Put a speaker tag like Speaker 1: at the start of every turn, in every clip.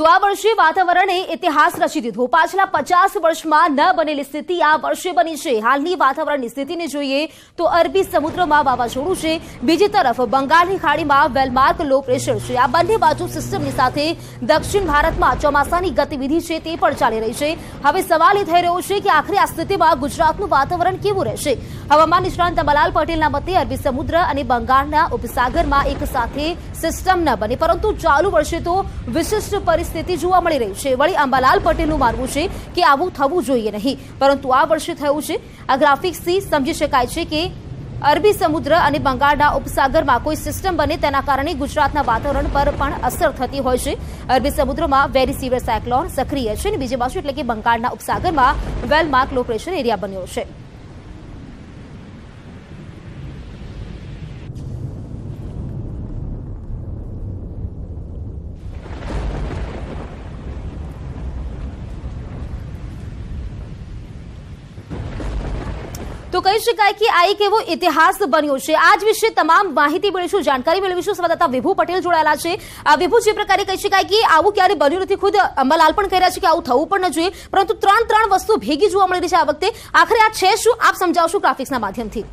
Speaker 1: તો આ વર્ષે વાતાવરણે ઇતિહાસ રચી દીધો પાછલા પચાસ વર્ષમાં ન બનેલી સ્થિતિ આ વર્ષે બની છે હાલની વાતાવરણની સ્થિતિને જોઈએ તો અરબી સમુદ્રમાં વાવાઝોડું છે બીજી તરફ બંગાળની ખાડીમાં વેલમાર્ક લો પ્રેશર છે આ બંને બાજુ સિસ્ટમની સાથે દક્ષિણ ભારતમાં ચોમાસાની ગતિવિધિ છે તે પણ ચાલી રહી છે હવે સવાલ એ થઈ રહ્યો છે કે આખરે આ સ્થિતિમાં ગુજરાતનું વાતાવરણ કેવું રહેશે હવામાન નિષ્ણાંત મલાલ પટેલના મતે અરબી સમુદ્ર અને બંગાળના ઉપસાગરમાં એક સાથે સિસ્ટમ ન બને પરંતુ ચાલુ વર્ષે તો વિશિષ્ટ પરિસ્થિતિ જોવા મળી રહી છે વળી અંબાલાલ પટેલનું માનવું છે કે આવું થવું જોઈએ નહીં પરંતુ આ વર્ષે થયું છે આ ગ્રાફિક્સથી સમજી શકાય છે કે અરબી સમુદ્ર અને બંગાળના ઉપસાગરમાં કોઈ સિસ્ટમ બને તેના કારણે ગુજરાતના વાતાવરણ પર પણ અસર થતી હોય છે અરબી સમુદ્રમાં વેરી સિવિયર સાયક્લોન સક્રિય છે અને બીજી બાજુ એટલે કે બંગાળના ઉપસાગરમાં well mark low pressure area બન્યો છે તો કહી શકાય કે આ એક એવો ઇતિહાસ બન્યો છે આજ વિશે તમામ માહિતી મેળવીશું જાણકારી મેળવીશું સંવાદદાતા વિભુ પટેલ જોડાયેલા છે વિભુ જે પ્રકારે કહી શકાય કે આવું ક્યારે બન્યું નથી ખુદ અંબાલાલ પણ કહી રહ્યા છે કે આવું થવું પણ ન જોઈએ પરંતુ ત્રણ ત્રણ વસ્તુ ભેગી જોવા મળી રહી છે આ વખતે આખરે આ છે શું આપ સમજાવશો ગ્રાફિક્સના માધ્યમથી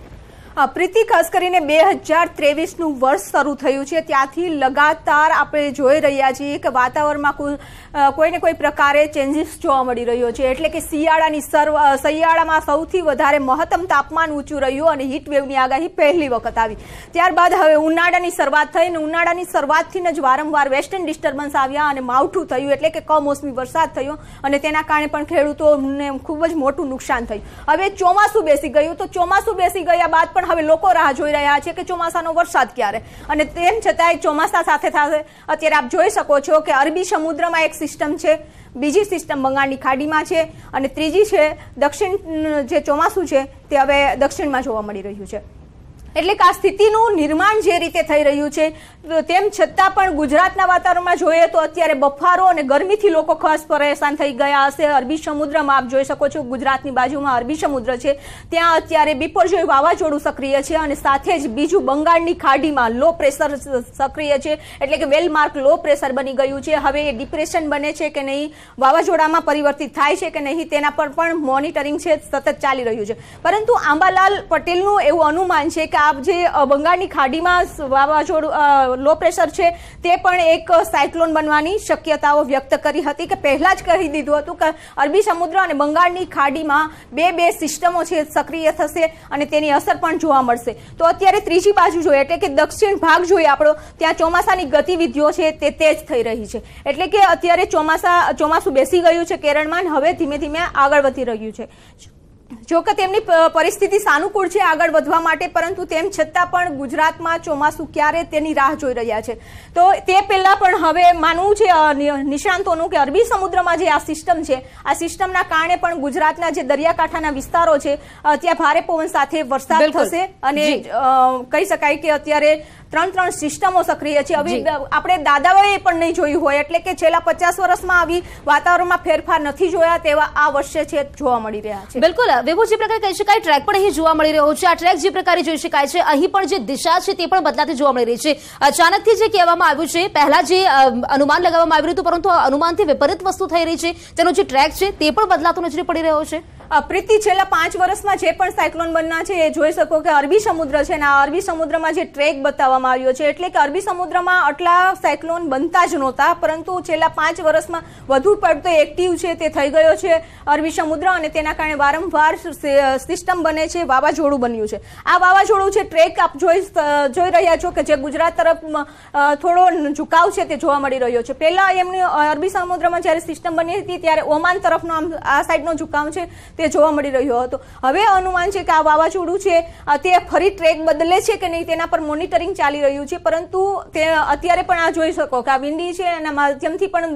Speaker 2: પ્રીતિ ખાસ કરીને બે હજાર ત્રેવીસનું વર્ષ શરૂ થયું છે ત્યાંથી લગાતાર આપણે જોઈ રહ્યા છીએ કે વાતાવરણમાં કોઈ કોઈને કોઈ પ્રકારે ચેન્જીસ જોવા મળી રહ્યો છે એટલે કે શિયાળાની સર્વ શિયાળામાં સૌથી વધારે મહત્તમ તાપમાન ઊંચું રહ્યું અને હીટવેવની આગાહી પહેલી વખત આવી ત્યારબાદ હવે ઉનાળાની શરૂઆત થઈ અને ઉનાળાની શરૂઆતથી જ વારંવાર વેસ્ટર્ન ડિસ્ટર્બન્સ આવ્યા અને માવઠું થયું એટલે કે કમોસમી વરસાદ થયો અને તેના કારણે પણ ખેડૂતોને ખૂબ જ મોટું નુકસાન થયું હવે ચોમાસું બેસી ગયું તો ચોમાસું બેસી ગયા બાદ પણ હવે લોકો રાહ જોઈ રહ્યા છે કે ચોમાસાનો વરસાદ ક્યારે અને તેમ છતાંય ચોમાસા સાથે સાથે અત્યારે આપ જોઈ શકો છો કે અરબી સમુદ્રમાં એક સિસ્ટમ છે બીજી સિસ્ટમ બંગાળની ખાડીમાં છે અને ત્રીજી છે દક્ષિણ જે ચોમાસું છે તે હવે દક્ષિણમાં જોવા મળી રહ્યું છે એટલે કે આ સ્થિતિનું નિર્માણ જે રીતે થઈ રહ્યું છે તેમ છતાં પણ ગુજરાતના વાતાવરણમાં જોઈએ તો અત્યારે બફારો અને ગરમીથી લોકો ખાસ પરેશાન થઈ ગયા હશે અરબી સમુદ્રમાં આપ જોઈ શકો છો ગુજરાતની બાજુમાં અરબી સમુદ્ર છે ત્યાં અત્યારે બિપરજોય વાવાઝોડું સક્રિય છે અને સાથે જ બીજું બંગાળની ખાડીમાં લો પ્રેશર સક્રિય છે એટલે કે વેલમાર્ક લો પ્રેશર બની ગયું છે હવે એ ડિપ્રેશન બને છે કે નહીં વાવાઝોડામાં પરિવર્તિત થાય છે કે નહીં તેના પર પણ મોનિટરિંગ છે સતત ચાલી રહ્યું છે પરંતુ આંબાલાલ પટેલનું એવું અનુમાન છે કે આ આ જે બંગાળની ખાડીમાં વાવાઝોડું લો પ્રેશર છે તે પણ એક સાયક્લોન બનવાની શક્યતાઓ વ્યક્ત કરી હતી કે પહેલાં જ કહી દીધું હતું કે અરબી સમુદ્ર અને બંગાળની ખાડીમાં બે બે સિસ્ટમો છે સક્રિય થશે અને તેની અસર પણ જોવા મળશે તો અત્યારે ત્રીજી બાજુ જોઈએ એટલે કે દક્ષિણ ભાગ જોઈએ આપણો ત્યાં ચોમાસાની ગતિવિધિઓ છે તે તેજ થઈ રહી છે એટલે કે અત્યારે ચોમાસા ચોમાસું બેસી ગયું છે કેરળમાં હવે ધીમે ધીમે આગળ વધી રહ્યું છે જોકે તેમની પરિસ્થિતિ સાનુકૂળ છે આગળ વધવા માટે પરંતુ તેમ છતાં પણ ગુજરાતમાં ચોમાસું ક્યારે તેની રાહ જોઈ રહ્યા છે તો તે પહેલાં પણ હવે માનવું છે નિષ્ણાંતોનું કે અરબી સમુદ્રમાં જે આ સિસ્ટમ છે આ સિસ્ટમના કારણે પણ ગુજરાતના જે દરિયાકાંઠાના વિસ્તારો છે ત્યાં ભારે પવન સાથે વરસાદ થશે અને કહી શકાય કે અત્યારે ત્રણ ત્રણ સિસ્ટમો સક્રિય છે હવે આપણે દાદાઓએ પણ નહીં જોયું હોય એટલે કે છેલ્લા પચાસ વર્ષમાં આવી વાતાવરણમાં ફેરફાર નથી જોયા તેવા આ વર્ષે છે જોવા મળી રહ્યા છે બિલકુલ વિભુ જે પ્રકારે કહી શકાય ટ્રેક પણ અહીં જોવા મળી રહ્યો છે આ
Speaker 1: ટ્રેક જે પ્રકારે જોઈ શકાય છે અહીં પણ જે દિશા છે તે પણ બદલાતી જોવા મળી રહી છે અચાનકથી જે કહેવામાં આવ્યું છે પહેલા જે અનુમાન લગાવવામાં આવ્યું હતું પરંતુ અનુમાનથી વિપરીત વસ્તુ થઈ રહી છે તેનો જે ટ્રેક
Speaker 2: છે તે પણ બદલાતો નજરે પડી રહ્યો છે પ્રીતિ છેલ્લા પાંચ વર્ષમાં જે પણ સાયક્લોન બનના છે એ જોઈ શકો કે અરબી સમુદ્ર છે અને આ અરબી સમુદ્રમાં જે ટ્રેક બતાવવામાં આવ્યો છે એટલે કે અરબી સમુદ્રમાં આટલા સાયક્લોન બનતા જ નહોતા પરંતુ છેલ્લા પાંચ વર્ષમાં વધુ પડતો એક્ટિવ છે તે થઈ ગયો છે અરબી સમુદ્ર અને તેના કારણે વારંવાર સિસ્ટમ બને છે વાવાઝોડું બન્યું છે આ વાવાઝોડું છે ટ્રેક આપ જોઈ જોઈ રહ્યા છો કે જે ગુજરાત તરફ થોડો ઝુકાવ છે તે જોવા મળી રહ્યો છે પહેલાં એમની અરબી સમુદ્રમાં જ્યારે સિસ્ટમ બની હતી ત્યારે ઓમાન તરફનો આમ આ સાઈડનો ઝુકાવ છે તે જોવા મળી રહ્યો હતો હવે અનુમાન છે કે આ વાવાઝોડું છે તે ફરી ટ્રેક બદલે છે કે નહીં તેના પર મોનિટરિંગ ચાલી રહ્યું છે પરંતુ તે અત્યારે પણ આ જોઈ શકો કે આ વિંડી છે એના માધ્યમથી પણ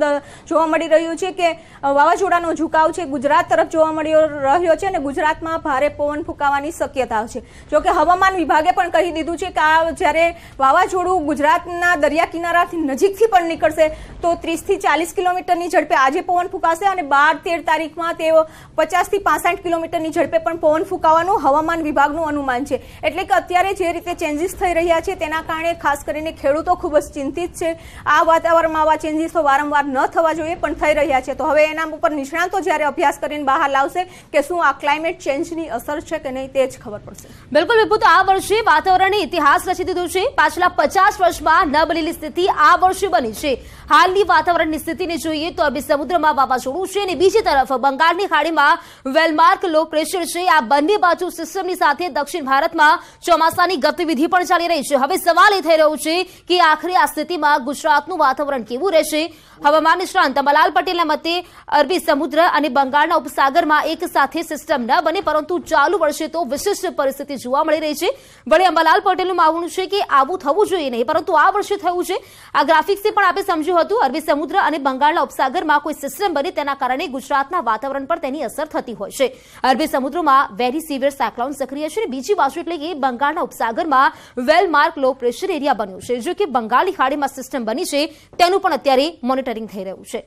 Speaker 2: જોવા મળી રહ્યું છે કે વાવાઝોડાનો ઝુકાવ છે ગુજરાત તરફ જોવા મળ્યો રહ્યો છે અને ગુજરાતમાં ભારે પવન ફૂંકાવાની શક્યતા છે જોકે હવામાન વિભાગે પણ કહી દીધું છે કે આ જ્યારે વાવાઝોડું ગુજરાતના દરિયા કિનારાથી નજીકથી પણ નીકળશે તો ત્રીસથી ચાલીસ કિલોમીટરની ઝડપે આજે પવન ફૂંકાશે અને બાર તેર તારીખમાં તેઓ પચાસથી પાસઠ કિલોમીટરની ઝડપે પણ પવન ફૂંકાવાનું હવામાન વિભાગનું અનુમાન છે એટલે કે અત્યારે જે રીતે ચેન્જીસ થઈ રહ્યા છે તેના કારણે ખાસ કરીને ખેડૂતો ખૂબ જ ચિંતિત છે આ વાતાવરણમાં આવા ચેન્જીસો વારંવાર ન થવા જોઈએ પણ થઈ રહ્યા છે તો હવે એના ઉપર નિષ્ણાંતો જ્યારે અભ્યાસ કરીને બહાર લાવશે કે શું આ ક્લાઇમેટ ચેન્જની અસર છે કે નહીં તે જ ખબર પડશે
Speaker 1: બિલકુલ વિભૂત આ વર્ષે વાતાવરણે ઇતિહાસ રચી દીધો છે પાછલા પચાસ વર્ષમાં ન બનેલી સ્થિતિ આ વર્ષે બની છે હાલની વાતાવરણની સ્થિતિને જોઈએ તો અરબી સમુદ્રમાં વાવાઝોડું છે અને બીજી તરફ બંગાળની ખાડીમાં વેલમાર્ક લો પ્રેશર છે આ બંને બાજુ સિસ્ટમની સાથે દક્ષિણ ભારતમાં ચોમાસાની ગતિવિધિ પણ ચાલી રહી છે હવે સવાલ એ થઈ રહ્યો છે કે આખરે આ સ્થિતિમાં ગુજરાતનું વાતાવરણ કેવું રહેશે હવામાન નિષ્ણાંત અમલાલ પટેલના મતે અરબી સમુદ્ર અને બંગાળના ઉપસાગરમાં એક સાથે સિસ્ટમ ન બને પરંતુ ચાલુ વર્ષે તો વિશિષ્ટ પરિસ્થિતિ જોવા મળી રહી છે વળી અંબાલાલ પટેલનું માવણું છે કે આવું થવું જોઈએ નહીં પરંતુ આ વર્ષે થયું છે આ ગ્રાફિક્સથી પણ આપણે સમજ્યું હતું અરબી સમુદ્ર અને બંગાળના ઉપસાગરમાં કોઈ સિસ્ટમ બની તેના કારણે ગુજરાતના વાતાવરણ પર તેની અસર થતી હોય છે અરબી સમુદ્રમાં વેરી સિવિયર સાયક્લોન સક્રિય છે અને બીજી બાજુ એટલે કે બંગાળના ઉપસાગરમાં વેલમાર્ક લો પ્રેશર એરિયા બન્યું છે જો કે બંગાળી ખાડીમાં સિસ્ટમ બની છે તેનું પણ અત્યારે મોનિટરિંગ થઈ રહ્યું છે